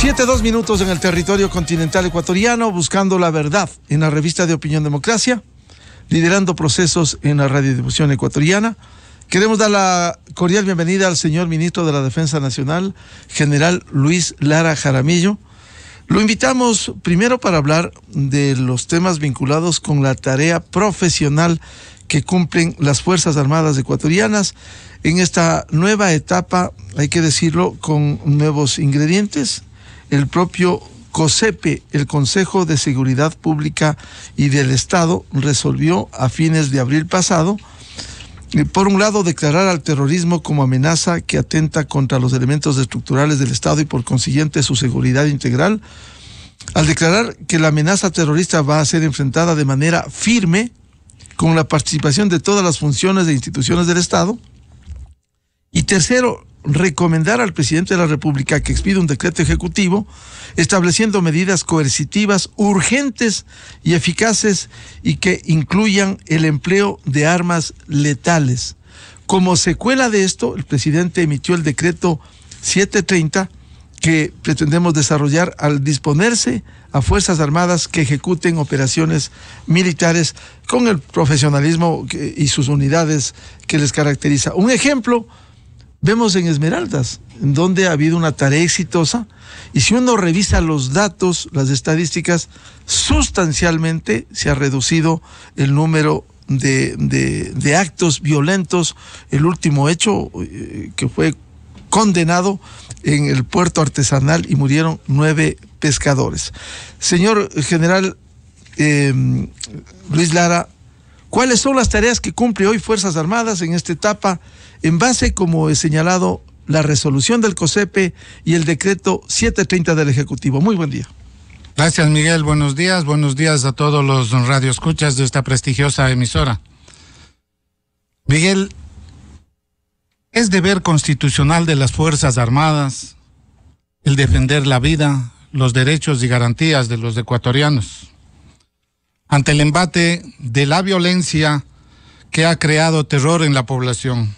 Siete, dos minutos en el territorio continental ecuatoriano, buscando la verdad en la revista de Opinión Democracia, liderando procesos en la radiodifusión ecuatoriana. Queremos dar la cordial bienvenida al señor ministro de la Defensa Nacional, general Luis Lara Jaramillo. Lo invitamos primero para hablar de los temas vinculados con la tarea profesional que cumplen las Fuerzas Armadas ecuatorianas en esta nueva etapa, hay que decirlo, con nuevos ingredientes, el propio COSEPE, el Consejo de Seguridad Pública y del Estado, resolvió a fines de abril pasado, eh, por un lado, declarar al terrorismo como amenaza que atenta contra los elementos estructurales del Estado y por consiguiente su seguridad integral, al declarar que la amenaza terrorista va a ser enfrentada de manera firme con la participación de todas las funciones e instituciones del Estado. Y tercero, recomendar al presidente de la República que expida un decreto ejecutivo estableciendo medidas coercitivas urgentes y eficaces y que incluyan el empleo de armas letales. Como secuela de esto, el presidente emitió el decreto 730 que pretendemos desarrollar al disponerse a Fuerzas Armadas que ejecuten operaciones militares con el profesionalismo y sus unidades que les caracteriza. Un ejemplo, Vemos en Esmeraldas, en donde ha habido una tarea exitosa, y si uno revisa los datos, las estadísticas, sustancialmente se ha reducido el número de, actos violentos. El último hecho eh, que fue condenado en el puerto artesanal y murieron nueve pescadores. Señor general eh, Luis Lara, ¿Cuáles son las tareas que cumple hoy Fuerzas Armadas en esta etapa en base, como he señalado, la resolución del COSEPE y el decreto 730 del Ejecutivo? Muy buen día. Gracias, Miguel. Buenos días. Buenos días a todos los radioescuchas de esta prestigiosa emisora. Miguel, es deber constitucional de las Fuerzas Armadas el defender la vida, los derechos y garantías de los ecuatorianos ante el embate de la violencia que ha creado terror en la población.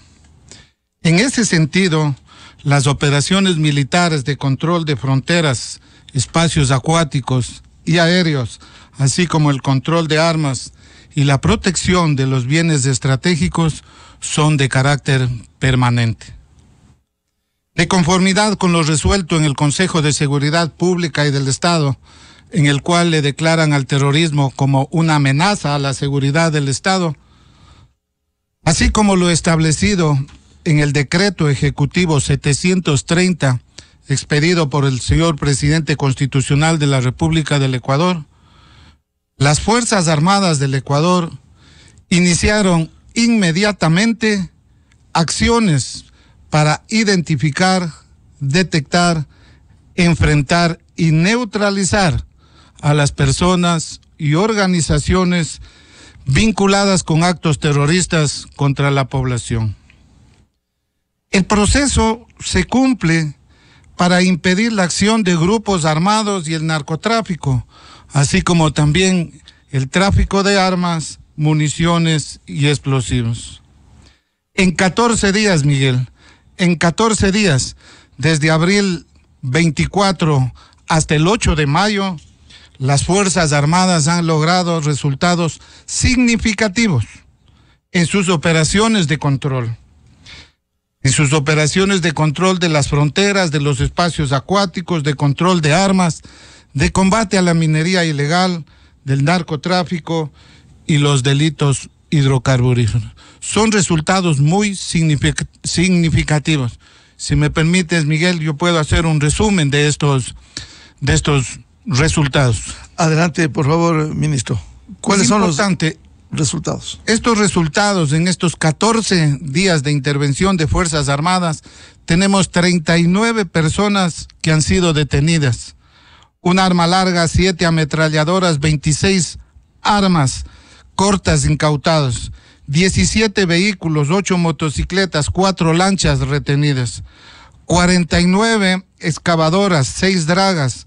En ese sentido, las operaciones militares de control de fronteras, espacios acuáticos y aéreos, así como el control de armas y la protección de los bienes estratégicos, son de carácter permanente. De conformidad con lo resuelto en el Consejo de Seguridad Pública y del Estado, en el cual le declaran al terrorismo como una amenaza a la seguridad del Estado, así como lo establecido en el decreto ejecutivo 730 expedido por el señor presidente constitucional de la República del Ecuador, las Fuerzas Armadas del Ecuador iniciaron inmediatamente acciones para identificar, detectar, enfrentar y neutralizar a las personas y organizaciones vinculadas con actos terroristas contra la población. El proceso se cumple para impedir la acción de grupos armados y el narcotráfico, así como también el tráfico de armas, municiones y explosivos. En 14 días, Miguel, en 14 días, desde abril 24 hasta el 8 de mayo, las Fuerzas Armadas han logrado resultados significativos en sus operaciones de control, en sus operaciones de control de las fronteras, de los espacios acuáticos, de control de armas, de combate a la minería ilegal, del narcotráfico y los delitos hidrocarburíferos. Son resultados muy significativos. Si me permites, Miguel, yo puedo hacer un resumen de estos, de estos resultados. Adelante, por favor, ministro. ¿Cuáles son los resultados? Estos resultados en estos 14 días de intervención de Fuerzas Armadas, tenemos 39 personas que han sido detenidas. Un arma larga, siete ametralladoras, 26 armas cortas incautadas, 17 vehículos, 8 motocicletas, 4 lanchas retenidas, 49 excavadoras, 6 dragas,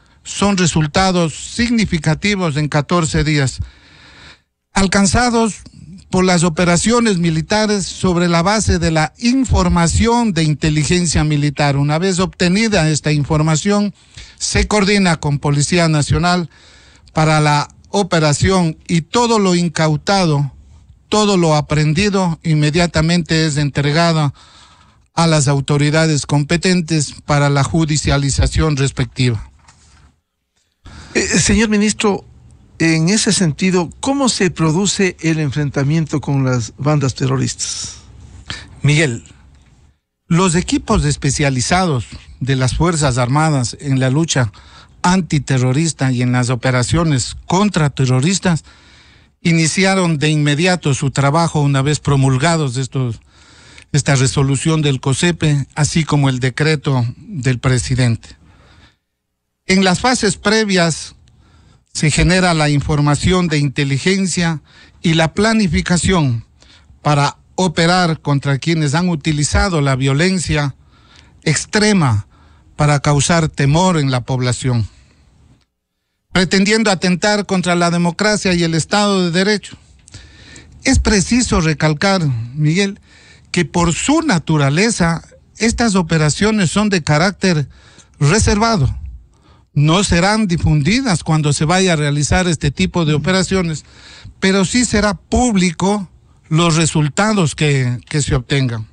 son resultados significativos en 14 días, alcanzados por las operaciones militares sobre la base de la información de inteligencia militar. Una vez obtenida esta información, se coordina con Policía Nacional para la operación y todo lo incautado, todo lo aprendido, inmediatamente es entregado a las autoridades competentes para la judicialización respectiva. Eh, señor ministro, en ese sentido, ¿cómo se produce el enfrentamiento con las bandas terroristas? Miguel, los equipos especializados de las Fuerzas Armadas en la lucha antiterrorista y en las operaciones contra terroristas iniciaron de inmediato su trabajo una vez promulgados estos, esta resolución del COSEPE, así como el decreto del presidente. En las fases previas se genera la información de inteligencia y la planificación para operar contra quienes han utilizado la violencia extrema para causar temor en la población, pretendiendo atentar contra la democracia y el Estado de Derecho. Es preciso recalcar, Miguel, que por su naturaleza estas operaciones son de carácter reservado no serán difundidas cuando se vaya a realizar este tipo de operaciones, pero sí será público los resultados que, que se obtengan.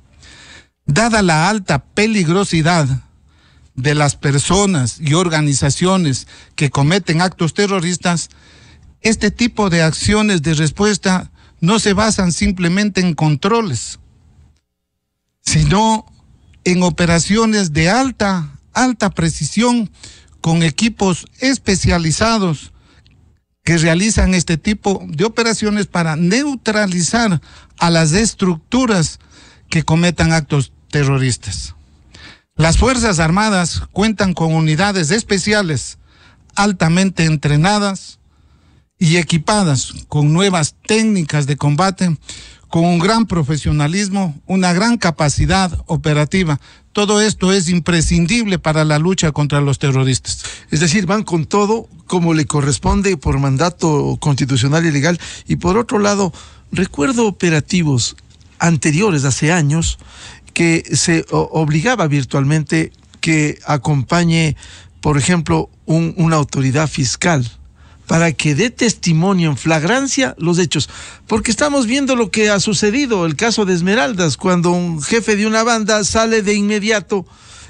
Dada la alta peligrosidad de las personas y organizaciones que cometen actos terroristas, este tipo de acciones de respuesta no se basan simplemente en controles, sino en operaciones de alta, alta precisión con equipos especializados que realizan este tipo de operaciones para neutralizar a las estructuras que cometan actos terroristas. Las Fuerzas Armadas cuentan con unidades especiales altamente entrenadas y equipadas con nuevas técnicas de combate, con un gran profesionalismo, una gran capacidad operativa, todo esto es imprescindible para la lucha contra los terroristas. Es decir, van con todo como le corresponde por mandato constitucional y legal. Y por otro lado, recuerdo operativos anteriores, hace años, que se obligaba virtualmente que acompañe, por ejemplo, una autoridad fiscal para que dé testimonio en flagrancia los hechos. Porque estamos viendo lo que ha sucedido, el caso de Esmeraldas, cuando un jefe de una banda sale de inmediato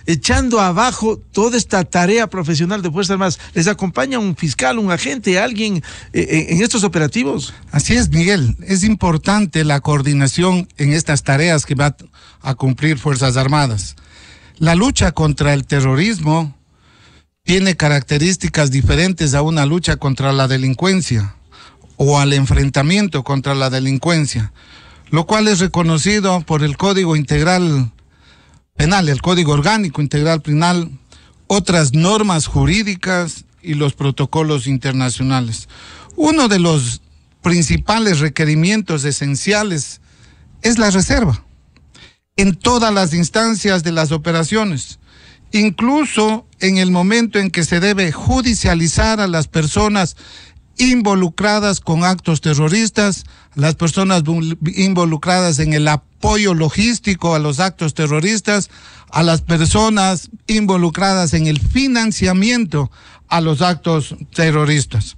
echando abajo toda esta tarea profesional de Fuerzas Armadas. ¿Les acompaña un fiscal, un agente, alguien eh, eh, en estos operativos? Así es, Miguel. Es importante la coordinación en estas tareas que va a cumplir Fuerzas Armadas. La lucha contra el terrorismo tiene características diferentes a una lucha contra la delincuencia o al enfrentamiento contra la delincuencia, lo cual es reconocido por el Código Integral Penal, el Código Orgánico Integral Penal, otras normas jurídicas y los protocolos internacionales. Uno de los principales requerimientos esenciales es la reserva en todas las instancias de las operaciones, incluso en el momento en que se debe judicializar a las personas involucradas con actos terroristas, las personas involucradas en el apoyo logístico a los actos terroristas, a las personas involucradas en el financiamiento a los actos terroristas.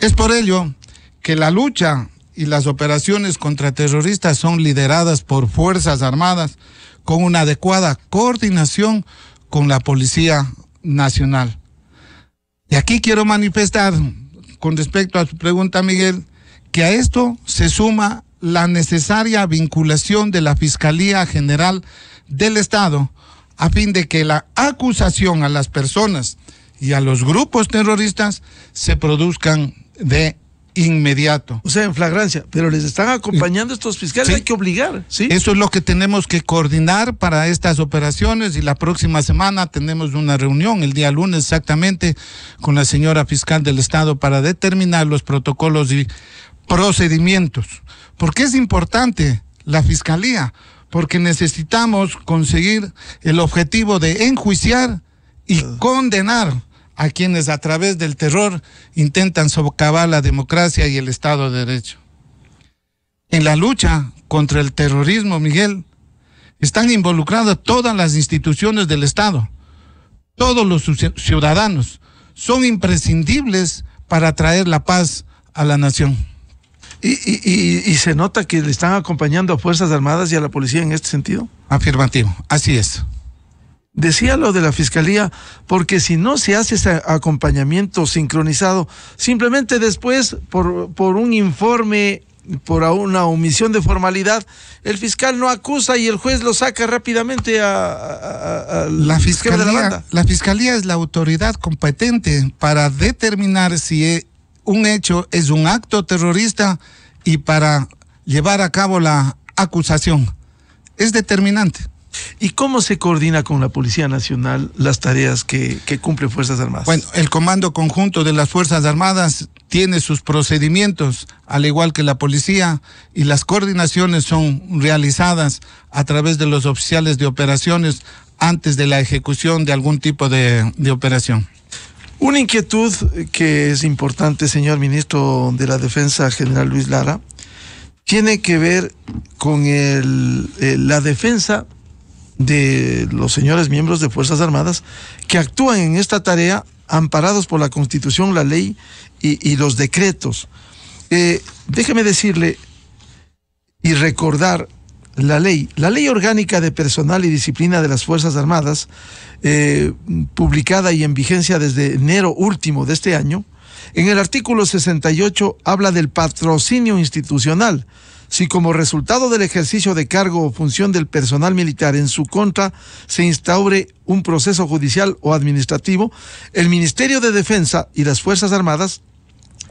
Es por ello que la lucha y las operaciones contra terroristas son lideradas por Fuerzas Armadas con una adecuada coordinación con la Policía Nacional. Y aquí quiero manifestar, con respecto a su pregunta, Miguel, que a esto se suma la necesaria vinculación de la Fiscalía General del Estado a fin de que la acusación a las personas y a los grupos terroristas se produzcan de inmediato. O sea, en flagrancia, pero les están acompañando estos fiscales, hay que obligar, ¿sí? Eso es lo que tenemos que coordinar para estas operaciones y la próxima semana tenemos una reunión, el día lunes exactamente, con la señora fiscal del Estado para determinar los protocolos y procedimientos. Porque es importante la fiscalía, porque necesitamos conseguir el objetivo de enjuiciar y ah. condenar a quienes a través del terror intentan socavar la democracia y el Estado de Derecho. En la lucha contra el terrorismo, Miguel, están involucradas todas las instituciones del Estado, todos los ciudadanos. Son imprescindibles para traer la paz a la nación. Y, se nota que le están acompañando a Fuerzas Armadas y a la policía en este sentido. Afirmativo, así es. Decía lo de la fiscalía, porque si no se hace ese acompañamiento sincronizado, simplemente después, por, un informe, por una omisión de formalidad, el fiscal no acusa y el juez lo saca rápidamente a, la fiscalía. la, la fiscalía es la autoridad competente para determinar si e, un hecho es un acto terrorista y para llevar a cabo la acusación. Es determinante. ¿Y cómo se coordina con la Policía Nacional las tareas que, que cumple Fuerzas Armadas? Bueno, el Comando Conjunto de las Fuerzas Armadas tiene sus procedimientos, al igual que la policía, y las coordinaciones son realizadas a través de los oficiales de operaciones antes de la ejecución de algún tipo de, operación. Una inquietud que es importante, señor ministro de la Defensa, general Luis Lara, tiene que ver con eh, la defensa de los señores miembros de Fuerzas Armadas que actúan en esta tarea amparados por la Constitución, la ley y, los decretos. Eh, déjeme decirle y recordar la ley. La ley orgánica de personal y disciplina de las Fuerzas Armadas, eh, publicada y en vigencia desde enero último de este año, en el artículo 68 habla del patrocinio institucional si como resultado del ejercicio de cargo o función del personal militar en su contra se instaure un proceso judicial o administrativo, el Ministerio de Defensa y las Fuerzas Armadas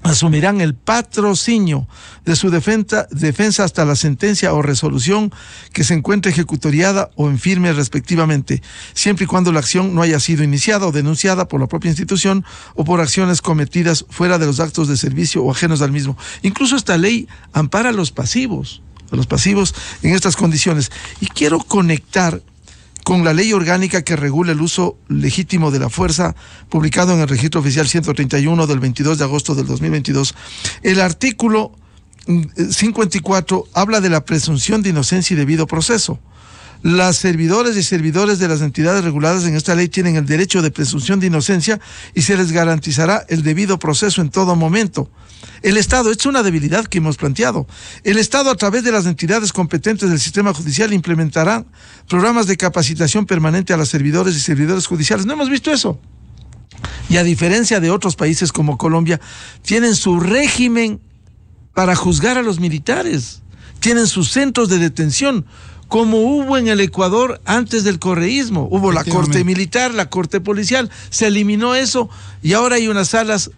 asumirán el patrocinio de su defensa, hasta la sentencia o resolución que se encuentre ejecutoriada o en firme respectivamente, siempre y cuando la acción no haya sido iniciada o denunciada por la propia institución o por acciones cometidas fuera de los actos de servicio o ajenos al mismo. Incluso esta ley ampara a los pasivos, a los pasivos en estas condiciones. Y quiero conectar con la ley orgánica que regula el uso legítimo de la fuerza, publicado en el Registro Oficial 131 del 22 de agosto del 2022, el artículo 54 mm, eh, habla de la presunción de inocencia y debido proceso. Las servidores y servidores de las entidades reguladas en esta ley tienen el derecho de presunción de inocencia y se les garantizará el debido proceso en todo momento. El Estado, es una debilidad que hemos planteado. El Estado, a través de las entidades competentes del sistema judicial, implementará programas de capacitación permanente a los servidores y servidores judiciales. No hemos visto eso. Y a diferencia de otros países como Colombia, tienen su régimen para juzgar a los militares, tienen sus centros de detención como hubo en el Ecuador antes del correísmo. Hubo la corte militar, la corte policial, se eliminó eso y ahora hay unas salas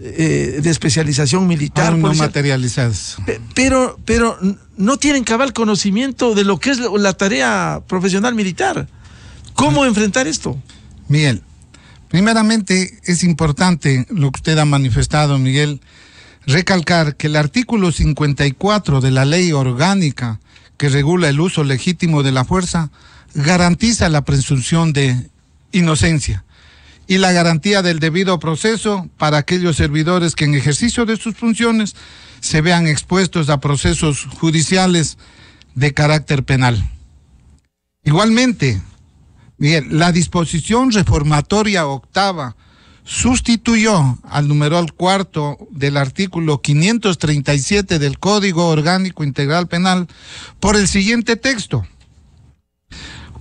eh, de especialización militar. no materializadas. Pero, pero no tienen cabal conocimiento de lo que es la tarea profesional militar. ¿Cómo ah. enfrentar esto? Miguel, primeramente es importante lo que usted ha manifestado, Miguel, recalcar que el artículo 54 de la ley orgánica que regula el uso legítimo de la fuerza garantiza la presunción de inocencia y la garantía del debido proceso para aquellos servidores que en ejercicio de sus funciones se vean expuestos a procesos judiciales de carácter penal. Igualmente, bien, la disposición reformatoria octava sustituyó al número cuarto del artículo 537 del Código Orgánico Integral Penal por el siguiente texto.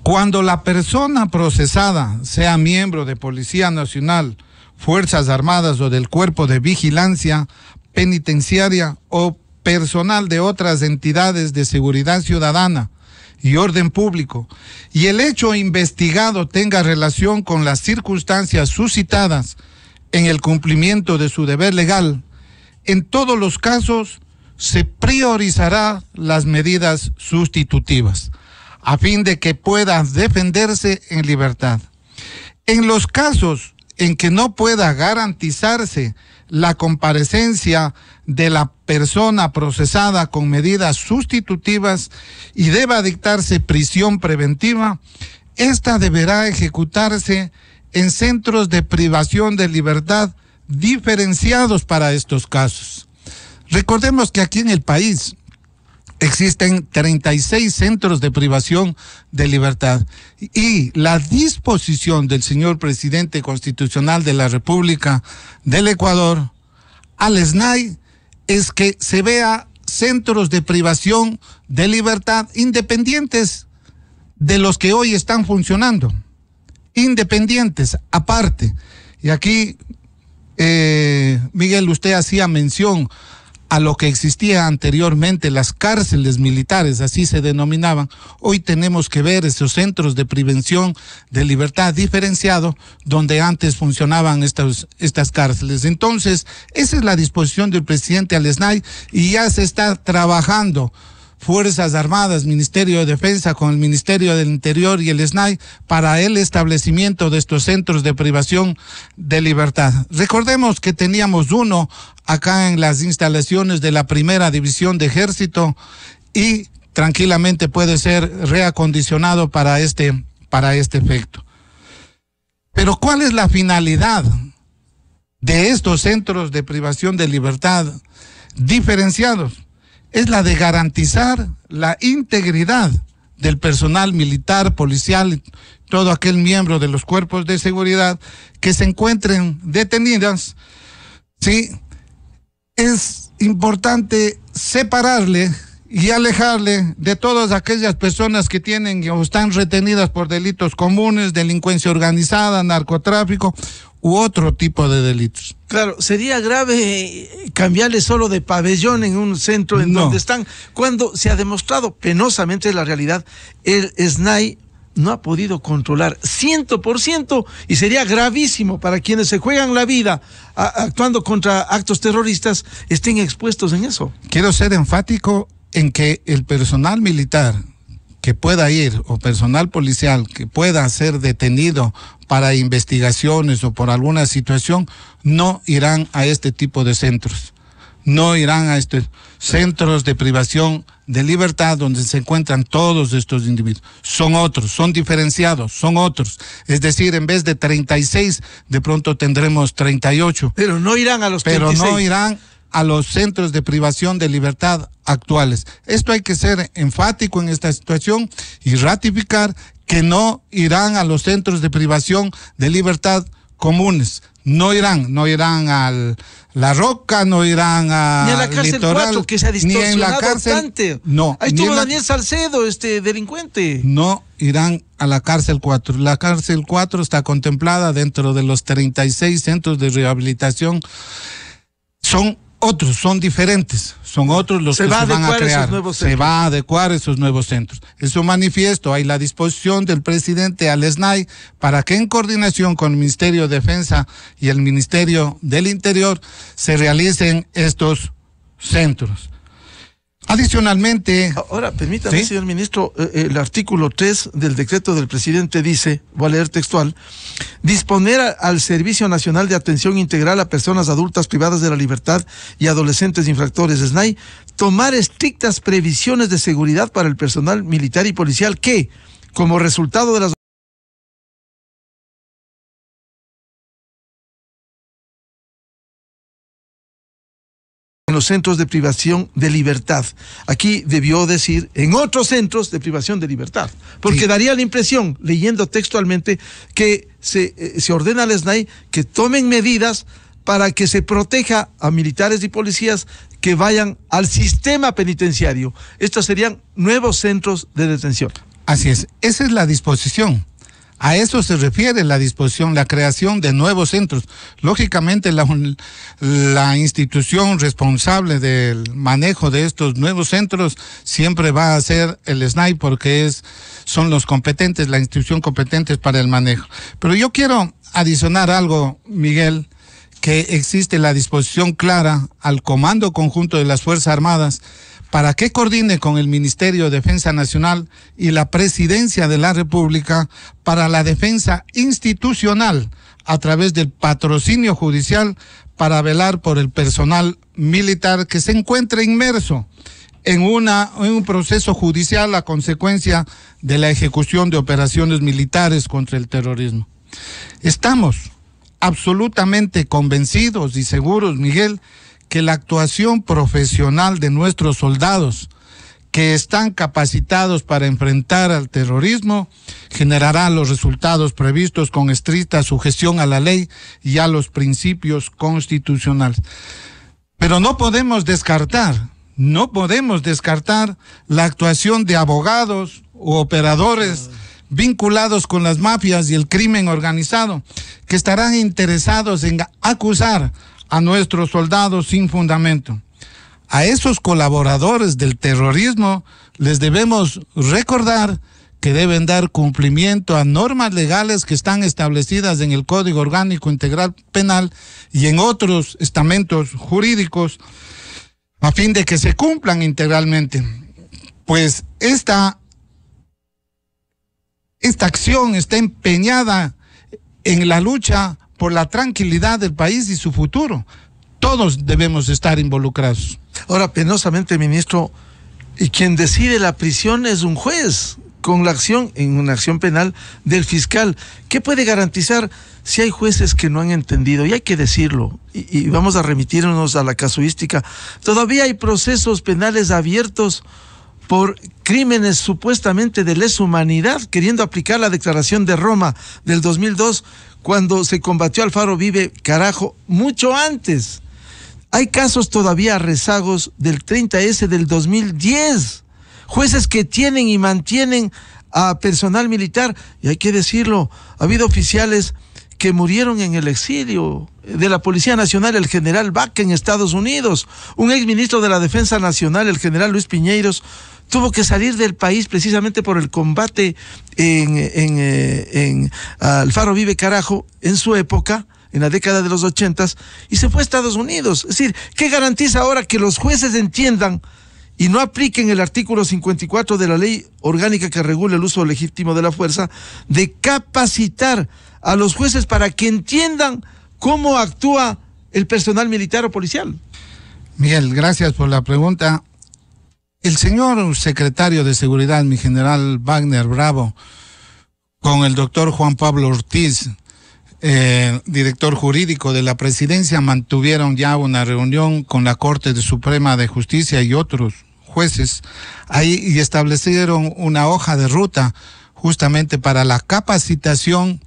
Cuando la persona procesada sea miembro de Policía Nacional, Fuerzas Armadas o del Cuerpo de Vigilancia Penitenciaria o personal de otras entidades de seguridad ciudadana, y orden público y el hecho investigado tenga relación con las circunstancias suscitadas en el cumplimiento de su deber legal, en todos los casos se priorizará las medidas sustitutivas a fin de que pueda defenderse en libertad. En los casos en que no pueda garantizarse la comparecencia de la persona procesada con medidas sustitutivas y deba dictarse prisión preventiva, esta deberá ejecutarse en centros de privación de libertad diferenciados para estos casos. Recordemos que aquí en el país Existen 36 centros de privación de libertad y la disposición del señor presidente constitucional de la República del Ecuador al SNAI es que se vea centros de privación de libertad independientes de los que hoy están funcionando, independientes aparte. Y aquí, eh, Miguel, usted hacía mención a lo que existía anteriormente, las cárceles militares, así se denominaban, hoy tenemos que ver esos centros de prevención de libertad diferenciado donde antes funcionaban estas, estas cárceles. Entonces, esa es la disposición del presidente Alesnay y ya se está trabajando Fuerzas Armadas, Ministerio de Defensa, con el Ministerio del Interior y el SNAI para el establecimiento de estos centros de privación de libertad. Recordemos que teníamos uno acá en las instalaciones de la primera división de ejército y tranquilamente puede ser reacondicionado para este, para este efecto. Pero ¿cuál es la finalidad de estos centros de privación de libertad diferenciados? es la de garantizar la integridad del personal militar, policial, todo aquel miembro de los cuerpos de seguridad que se encuentren detenidas, ¿sí? Es importante separarle y alejarle de todas aquellas personas que tienen o están retenidas por delitos comunes, delincuencia organizada, narcotráfico u otro tipo de delitos. Claro, sería grave cambiarle solo de pabellón en un centro en donde están, cuando se ha demostrado penosamente la realidad, el SNAI no ha podido controlar ciento ciento y sería gravísimo para quienes se juegan la vida actuando contra actos terroristas estén expuestos en eso. Quiero ser enfático en que el personal militar que pueda ir o personal policial que pueda ser detenido para investigaciones o por alguna situación, no irán a este tipo de centros. No irán a estos centros de privación de libertad donde se encuentran todos estos individuos. Son otros, son diferenciados, son otros. Es decir, en vez de 36, de pronto tendremos 38. Pero no irán a los Pero no irán a los centros de privación de libertad actuales. Esto hay que ser enfático en esta situación y ratificar que no irán a los centros de privación de libertad comunes. No irán, no irán al La Roca, no irán a ni a la cárcel 4, que se ha ni la cárcel, bastante. No. Ahí estuvo Daniel Salcedo, este delincuente. No irán a la cárcel 4. La cárcel 4 está contemplada dentro de los 36 centros de rehabilitación. Son otros, son diferentes, son otros los que se van a crear. Se va a adecuar esos nuevos centros. En su manifiesto hay la disposición del presidente al SNAI para que en coordinación con el Ministerio de Defensa y el Ministerio del Interior se realicen estos centros. Adicionalmente. Ahora, permítame, señor ministro, eh, eh, el artículo 3 del decreto del presidente dice, voy a leer textual, disponer al Servicio Nacional de Atención Integral a Personas Adultas Privadas de la Libertad y Adolescentes Infractores, SNAI, tomar estrictas previsiones de seguridad para el personal militar y policial que, como resultado de las centros de privación de libertad. Aquí debió decir en otros centros de privación de libertad, porque daría la impresión, leyendo textualmente, que se, eh, se ordena al SNAI que tomen medidas para que se proteja a militares y policías que vayan al sistema penitenciario. Estos serían nuevos centros de detención. Así es, esa es la disposición. A eso se refiere la disposición, la creación de nuevos centros. Lógicamente, la, institución responsable del manejo de estos nuevos centros siempre va a ser el SNAI porque es, son los competentes, la institución competente para el manejo. Pero yo quiero adicionar algo, Miguel, que existe la disposición clara al Comando Conjunto de las Fuerzas Armadas para que coordine con el Ministerio de Defensa Nacional y la Presidencia de la República para la defensa institucional a través del patrocinio judicial para velar por el personal militar que se encuentra inmerso en, una, en un proceso judicial a consecuencia de la ejecución de operaciones militares contra el terrorismo. Estamos absolutamente convencidos y seguros, Miguel, que la actuación profesional de nuestros soldados, que están capacitados para enfrentar al terrorismo generará los resultados previstos con estricta sujeción a la ley y a los principios constitucionales. Pero no podemos descartar, no podemos descartar la actuación de abogados o operadores vinculados con las mafias y el crimen organizado, que estarán interesados en acusar a nuestros soldados sin fundamento. A esos colaboradores del terrorismo les debemos recordar que deben dar cumplimiento a normas legales que están establecidas en el Código Orgánico Integral Penal y en otros estamentos jurídicos a fin de que se cumplan integralmente. Pues esta, esta acción está empeñada en la lucha por la tranquilidad del país y su futuro. Todos debemos estar involucrados. Ahora, penosamente, ministro, y quien decide la prisión es un juez con la acción, en una acción penal del fiscal. ¿Qué puede garantizar si hay jueces que no han entendido? Y hay que decirlo, y, y vamos a remitirnos a la casuística. Todavía hay procesos penales abiertos por crímenes supuestamente de lesa humanidad, queriendo aplicar la Declaración de Roma del 2002 cuando se combatió Alfaro Vive, carajo, mucho antes. Hay casos todavía rezagos del 30S del 2010. Jueces que tienen y mantienen a personal militar, y hay que decirlo, ha habido oficiales que murieron en el exilio eh, de la Policía Nacional, el general Bach en Estados Unidos, un exministro de la Defensa Nacional, el general Luis Piñeiros, tuvo que salir del país precisamente por el combate eh, en, Alfaro Vive Carajo en su época en la década de los ochentas y se fue a Estados Unidos. Es decir, ¿qué garantiza ahora que los jueces entiendan y no apliquen el artículo 54 de la ley orgánica que regula el uso legítimo de la fuerza, de capacitar a los jueces para que entiendan cómo actúa el personal militar o policial? Miguel, gracias por la pregunta. El señor secretario de Seguridad, mi general Wagner Bravo, con el doctor Juan Pablo Ortiz, eh, director jurídico de la presidencia, mantuvieron ya una reunión con la Corte Suprema de Justicia y otros jueces ahí y establecieron una hoja de ruta justamente para la capacitación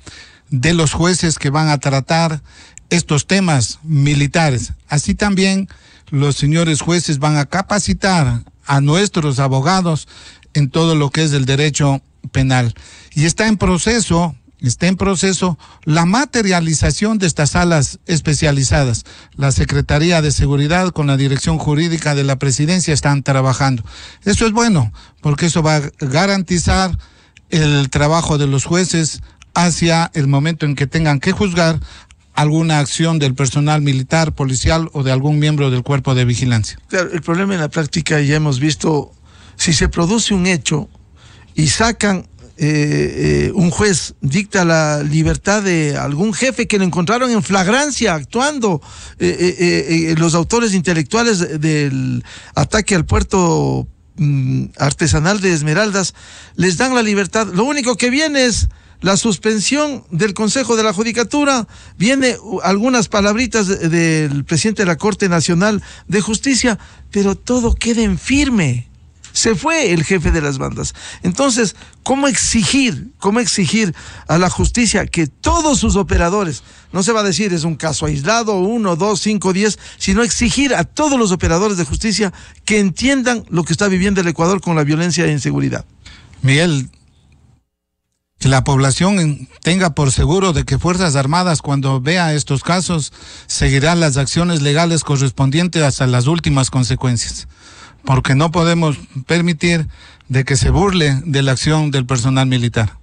de los jueces que van a tratar estos temas militares. Así también los señores jueces van a capacitar a nuestros abogados en todo lo que es el derecho penal. Y está en proceso, está en proceso la materialización de estas salas especializadas. La Secretaría de Seguridad con la Dirección Jurídica de la Presidencia están trabajando. Eso es bueno, porque eso va a garantizar el trabajo de los jueces hacia el momento en que tengan que juzgar alguna acción del personal militar, policial o de algún miembro del cuerpo de vigilancia. Claro, el problema en la práctica ya hemos visto, si se produce un hecho y sacan, eh, eh, un juez dicta la libertad de algún jefe que lo encontraron en flagrancia actuando, eh, los autores intelectuales del ataque al puerto mm, artesanal de Esmeraldas les dan la libertad. Lo único que viene es la suspensión del Consejo de la Judicatura, viene uh, algunas palabritas del presidente de la Corte Nacional de Justicia, pero todo queda en firme. Se fue el jefe de las bandas. Entonces, ¿cómo exigir, cómo exigir a la justicia que todos sus operadores, no se va a decir es un caso aislado, uno, dos, cinco, diez, sino exigir a todos los operadores de justicia que entiendan lo que está viviendo el Ecuador con la violencia e inseguridad? Miguel, que la población tenga por seguro de que Fuerzas Armadas cuando vea estos casos seguirán las acciones legales correspondientes hasta las últimas consecuencias, porque no podemos permitir de que se burle de la acción del personal militar.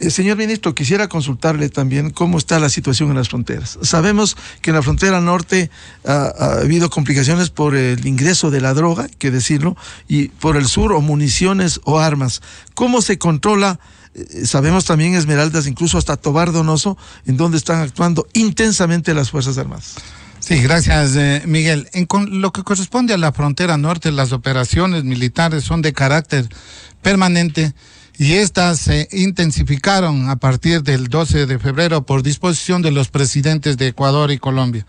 Eh, señor ministro, quisiera consultarle también cómo está la situación en las fronteras. Sabemos que en la frontera norte ha, ah, ha, habido complicaciones por el ingreso de la droga, que decirlo, y por el sur o municiones o armas. ¿Cómo se controla eh, sabemos también, Esmeraldas, incluso hasta Tobar Donoso, en donde están actuando intensamente las Fuerzas Armadas. Sí, gracias, eh, Miguel. En lo que corresponde a la frontera norte, las operaciones militares son de carácter permanente y estas se intensificaron a partir del 12 de febrero por disposición de los presidentes de Ecuador y Colombia.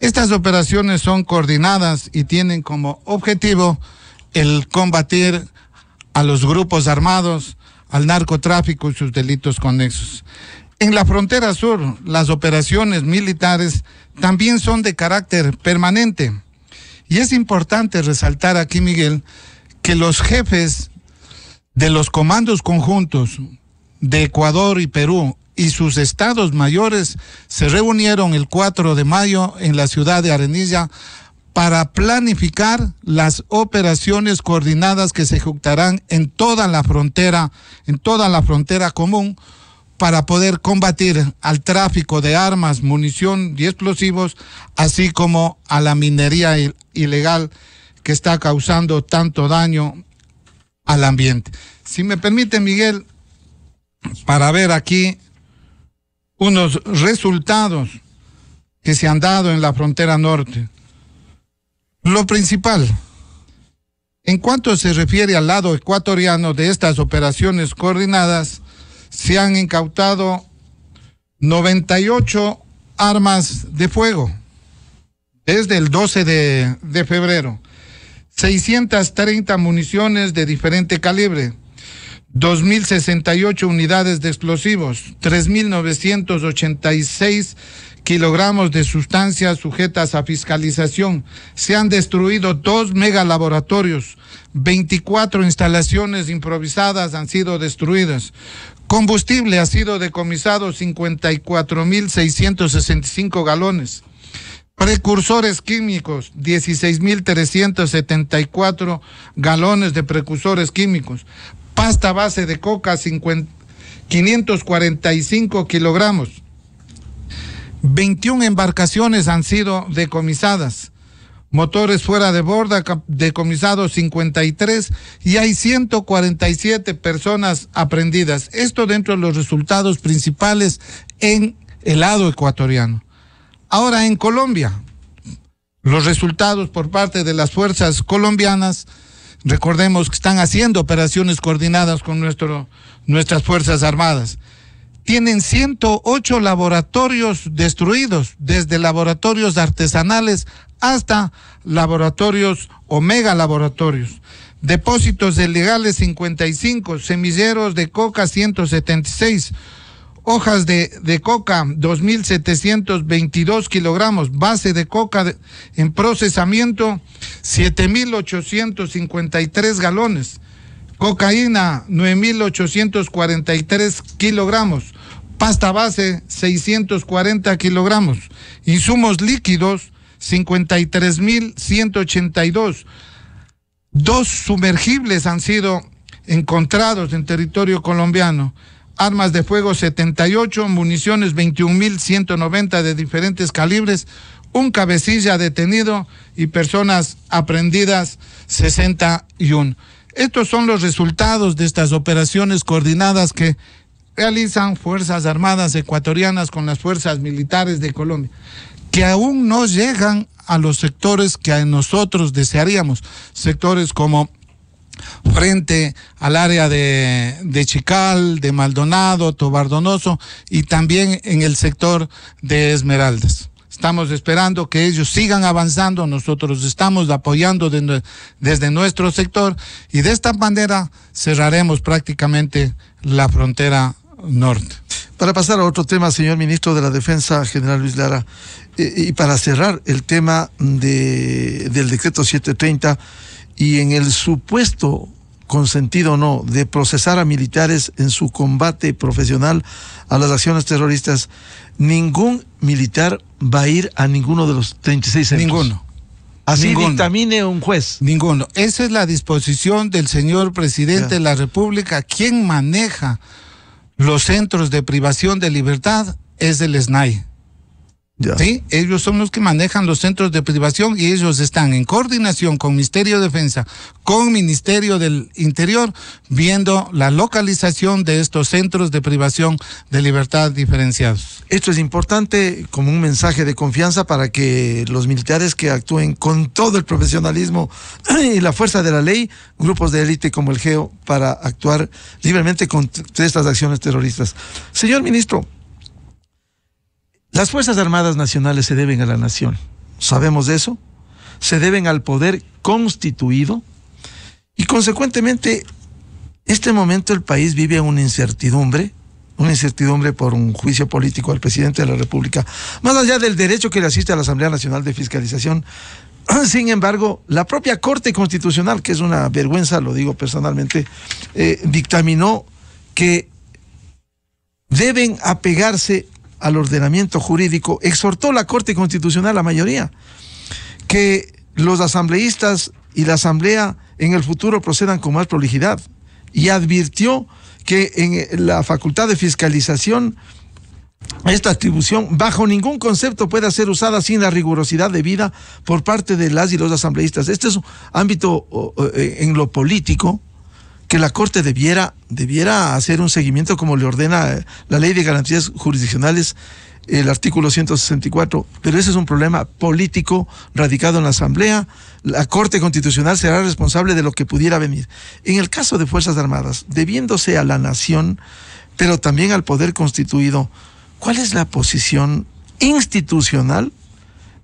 Estas operaciones son coordinadas y tienen como objetivo el combatir a los grupos armados, al narcotráfico y sus delitos conexos. En la frontera sur, las operaciones militares también son de carácter permanente. Y es importante resaltar aquí, Miguel, que los jefes de los comandos conjuntos de Ecuador y Perú y sus estados mayores se reunieron el 4 de mayo en la ciudad de Arenilla para planificar las operaciones coordinadas que se ejecutarán en toda la frontera, en toda la frontera común, para poder combatir al tráfico de armas, munición y explosivos, así como a la minería ilegal que está causando tanto daño al ambiente. Si me permite, Miguel, para ver aquí unos resultados que se han dado en la frontera norte. Lo principal, en cuanto se refiere al lado ecuatoriano de estas operaciones coordinadas, se han incautado 98 armas de fuego desde el 12 de, febrero, 630 municiones de diferente calibre, 2.068 unidades de explosivos, 3.986 kilogramos de sustancias sujetas a fiscalización. Se han destruido dos megalaboratorios, 24 instalaciones improvisadas han sido destruidas. Combustible ha sido decomisado 54.665 galones. Precursores químicos, 16.374 galones de precursores químicos. Pasta base de coca, 545 kilogramos 21 embarcaciones han sido decomisadas, motores fuera de borda decomisados 53 y hay 147 personas aprendidas. Esto dentro de los resultados principales en el lado ecuatoriano. Ahora en Colombia, los resultados por parte de las fuerzas colombianas, recordemos que están haciendo operaciones coordinadas con nuestro, nuestras Fuerzas Armadas tienen 108 laboratorios destruidos, desde laboratorios artesanales hasta laboratorios omega laboratorios. Depósitos ilegales 55, semilleros de coca 176, hojas de, de coca 2.722 kilogramos, base de coca en procesamiento 7.853 galones, cocaína 9.843 kilogramos, pasta base 640 kilogramos, insumos líquidos 53.182. Dos sumergibles han sido encontrados en territorio colombiano. Armas de fuego 78, municiones 21.190 de diferentes calibres, un cabecilla detenido y personas aprendidas 61. Estos son los resultados de estas operaciones coordinadas que realizan Fuerzas Armadas ecuatorianas con las Fuerzas Militares de Colombia, que aún no llegan a los sectores que nosotros desearíamos, sectores como frente al área de, Chical, de Maldonado, Tobardonoso y también en el sector de Esmeraldas estamos esperando que ellos sigan avanzando, nosotros estamos apoyando desde nuestro sector y de esta manera cerraremos prácticamente la frontera norte. Para pasar a otro tema, señor ministro de la Defensa, general Luis Lara, eh, eh, y para cerrar el tema de, del decreto 730 y en el supuesto consentido o no, de procesar a militares en su combate profesional a las acciones terroristas, ningún militar va a ir a ninguno de los 36 centros. Ninguno. Así Ninguno. dictamine un juez. Ninguno. Esa es la disposición del señor presidente de la República. Quien maneja los centros de privación de libertad es el SNAI. ¿Sí? Ellos son los que manejan los centros de privación y ellos están en coordinación con Ministerio de Defensa, con Ministerio del Interior, viendo la localización de estos centros de privación de libertad diferenciados. Esto es importante como un mensaje de confianza para que los militares que actúen con todo el profesionalismo y la fuerza de la ley, grupos de élite como el GEO, para actuar libremente contra estas acciones terroristas. Señor ministro, las Fuerzas Armadas Nacionales se deben a la nación, sabemos de eso, se deben al poder constituido y consecuentemente este momento el país vive una incertidumbre, una incertidumbre por un juicio político al presidente de la República, más allá del derecho que le asiste a la Asamblea Nacional de Fiscalización. Sin embargo, la propia Corte Constitucional, que es una vergüenza, lo digo personalmente, eh, dictaminó que deben apegarse al ordenamiento jurídico, exhortó la Corte Constitucional, a la mayoría, que los asambleístas y la Asamblea en el futuro procedan con más prolijidad y advirtió que en eh, la facultad de fiscalización esta atribución bajo ningún concepto puede ser usada sin la rigurosidad debida por parte de las y los asambleístas. Este es un ámbito eh, en lo político, que la Corte debiera, debiera hacer un seguimiento como le ordena eh, la Ley de Garantías Jurisdiccionales el artículo 164, pero ese es un problema político radicado en la Asamblea. La Corte Constitucional será responsable de lo que pudiera venir. En el caso de Fuerzas Armadas, debiéndose a la nación, pero también al poder constituido, ¿cuál es la posición institucional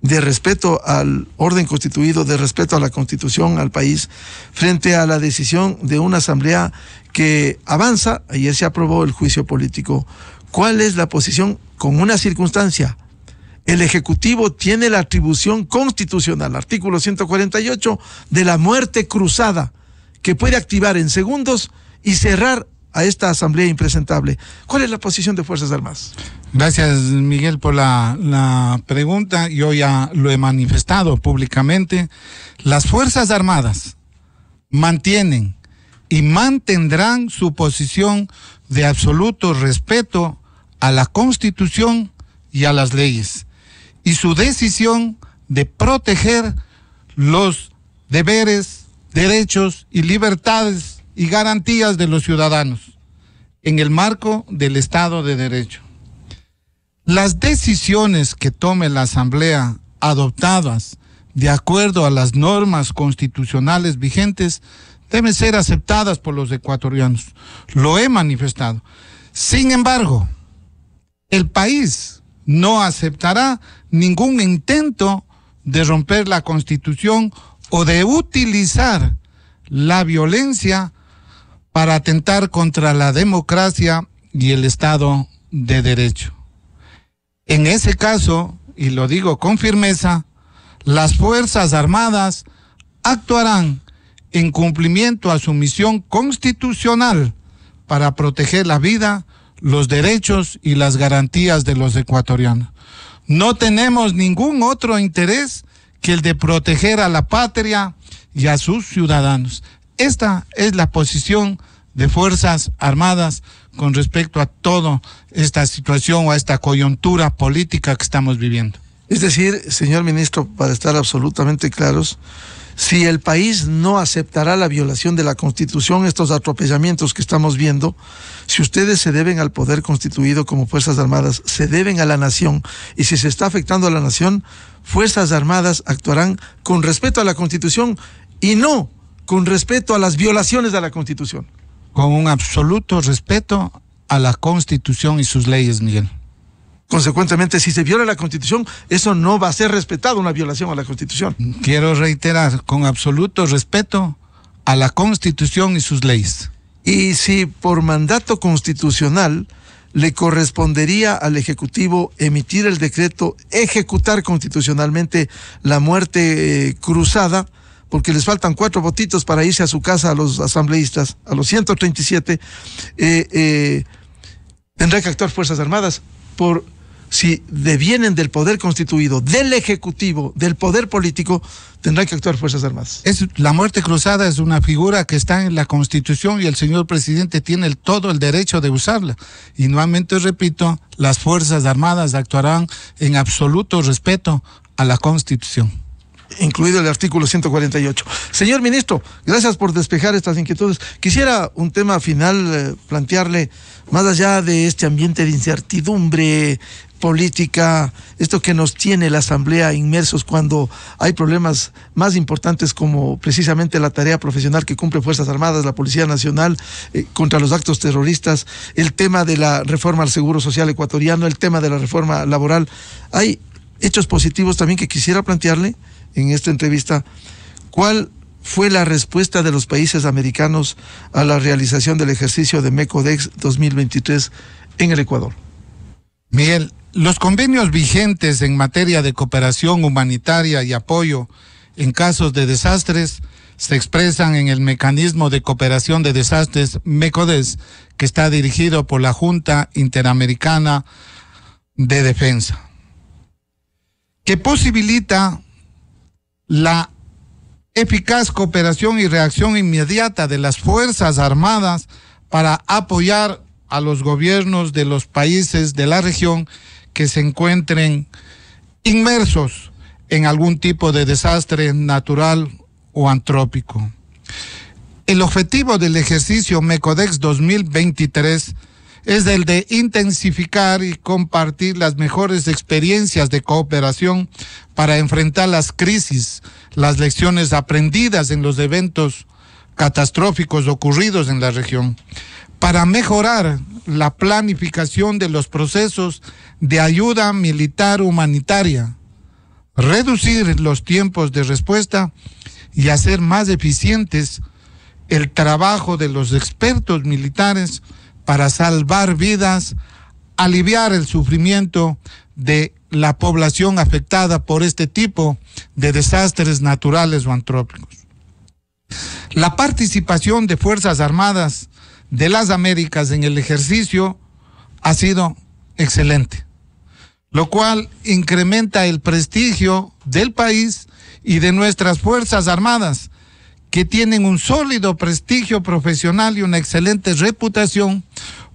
de respeto al orden constituido, de respeto a la constitución, al país, frente a la decisión de una asamblea que avanza, ayer se aprobó el juicio político, ¿cuál es la posición con una circunstancia? El Ejecutivo tiene la atribución constitucional, artículo 148, de la muerte cruzada, que puede activar en segundos y cerrar a esta asamblea impresentable. ¿Cuál es la posición de Fuerzas Armadas? Gracias, Miguel, por la, la pregunta. Yo ya lo he manifestado públicamente. Las Fuerzas Armadas mantienen y mantendrán su posición de absoluto respeto a la Constitución y a las leyes, y su decisión de proteger los deberes, derechos y libertades y garantías de los ciudadanos en el marco del Estado de Derecho. Las decisiones que tome la Asamblea adoptadas de acuerdo a las normas constitucionales vigentes deben ser aceptadas por los ecuatorianos. Lo he manifestado. Sin embargo, el país no aceptará ningún intento de romper la constitución o de utilizar la violencia para atentar contra la democracia y el Estado de Derecho. En ese caso, y lo digo con firmeza, las Fuerzas Armadas actuarán en cumplimiento a su misión constitucional para proteger la vida, los derechos y las garantías de los ecuatorianos. No tenemos ningún otro interés que el de proteger a la patria y a sus ciudadanos. Esta es la posición de Fuerzas Armadas con respecto a toda esta situación o a esta coyuntura política que estamos viviendo. Es decir, señor ministro, para estar absolutamente claros, si el país no aceptará la violación de la Constitución, estos atropellamientos que estamos viendo, si ustedes se deben al poder constituido como Fuerzas Armadas, se deben a la nación, y si se está afectando a la nación, Fuerzas Armadas actuarán con respeto a la Constitución y no con respeto a las violaciones de la Constitución. Con un absoluto respeto a la Constitución y sus leyes, Miguel. Consecuentemente, si se viola la Constitución, eso no va a ser respetado, una violación a la Constitución. Quiero reiterar, con absoluto respeto a la Constitución y sus leyes. Y si por mandato constitucional le correspondería al Ejecutivo emitir el decreto, ejecutar constitucionalmente la muerte eh, cruzada, porque les faltan cuatro votitos para irse a su casa a los asambleístas, a los 137, eh, eh, tendrá que actuar Fuerzas Armadas por si devienen del poder constituido, del ejecutivo, del poder político, tendrá que actuar Fuerzas Armadas. Es, la muerte cruzada es una figura que está en la Constitución y el señor presidente tiene el, todo el derecho de usarla. Y nuevamente repito, las Fuerzas Armadas actuarán en absoluto respeto a la Constitución incluido el artículo 148. Señor ministro, gracias por despejar estas inquietudes. Quisiera un tema final eh, plantearle, más allá de este ambiente de incertidumbre política, esto que nos tiene la Asamblea inmersos cuando hay problemas más importantes como precisamente la tarea profesional que cumple Fuerzas Armadas, la Policía Nacional eh, contra los actos terroristas, el tema de la reforma al Seguro Social ecuatoriano, el tema de la reforma laboral. Hay hechos positivos también que quisiera plantearle en esta entrevista, ¿cuál fue la respuesta de los países americanos a la realización del ejercicio de MECODEX 2023 en el Ecuador? Miguel, los convenios vigentes en materia de cooperación humanitaria y apoyo en casos de desastres se expresan en el mecanismo de cooperación de desastres MECODES, que está dirigido por la Junta Interamericana de Defensa, que posibilita la eficaz cooperación y reacción inmediata de las Fuerzas Armadas para apoyar a los gobiernos de los países de la región que se encuentren inmersos en algún tipo de desastre natural o antrópico. El objetivo del ejercicio MECODEX 2023 es el de intensificar y compartir las mejores experiencias de cooperación para enfrentar las crisis, las lecciones aprendidas en los eventos catastróficos ocurridos en la región, para mejorar la planificación de los procesos de ayuda militar humanitaria, reducir los tiempos de respuesta y hacer más eficientes el trabajo de los expertos militares, para salvar vidas, aliviar el sufrimiento de la población afectada por este tipo de desastres naturales o antrópicos. La participación de Fuerzas Armadas de las Américas en el ejercicio ha sido excelente, lo cual incrementa el prestigio del país y de nuestras Fuerzas Armadas, que tienen un sólido prestigio profesional y una excelente reputación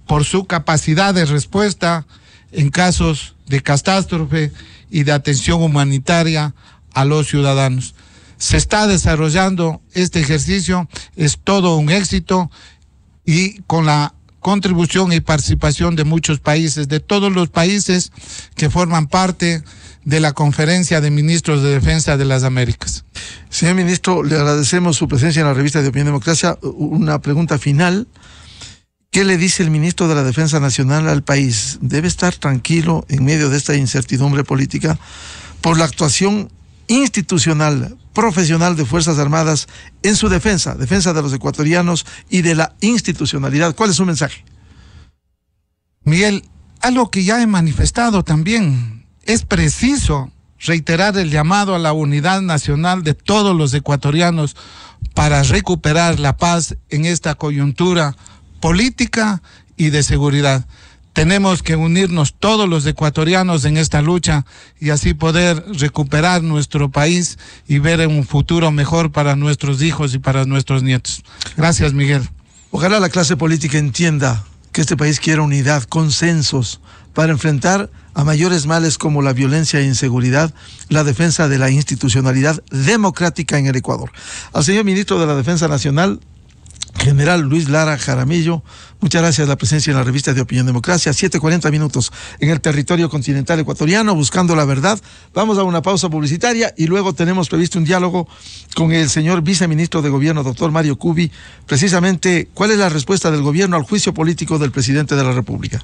por su capacidad de respuesta en casos de catástrofe y de atención humanitaria a los ciudadanos. Se está desarrollando este ejercicio, es todo un éxito y con la contribución y participación de muchos países, de todos los países que forman parte de la Conferencia de Ministros de Defensa de las Américas. Señor ministro, le agradecemos su presencia en la revista de Opinión Democracia. Una pregunta final. ¿Qué le dice el ministro de la Defensa Nacional al país? ¿Debe estar tranquilo en medio de esta incertidumbre política por la actuación institucional, profesional de Fuerzas Armadas en su defensa, defensa de los ecuatorianos y de la institucionalidad. ¿Cuál es su mensaje? Miguel, algo que ya he manifestado también, es preciso reiterar el llamado a la unidad nacional de todos los ecuatorianos para recuperar la paz en esta coyuntura política y de seguridad. Tenemos que unirnos todos los ecuatorianos en esta lucha y así poder recuperar nuestro país y ver un futuro mejor para nuestros hijos y para nuestros nietos. Gracias, Miguel. Ojalá la clase política entienda que este país quiere unidad, consensos para enfrentar a mayores males como la violencia e inseguridad, la defensa de la institucionalidad democrática en el Ecuador. Al señor ministro de la Defensa Nacional, General Luis Lara Jaramillo, muchas gracias por la presencia en la revista de Opinión Democracia, 7.40 minutos en el territorio continental ecuatoriano, buscando la verdad. Vamos a una pausa publicitaria y luego tenemos previsto un diálogo con el señor viceministro de Gobierno, doctor Mario Cubi, precisamente cuál es la respuesta del gobierno al juicio político del presidente de la República.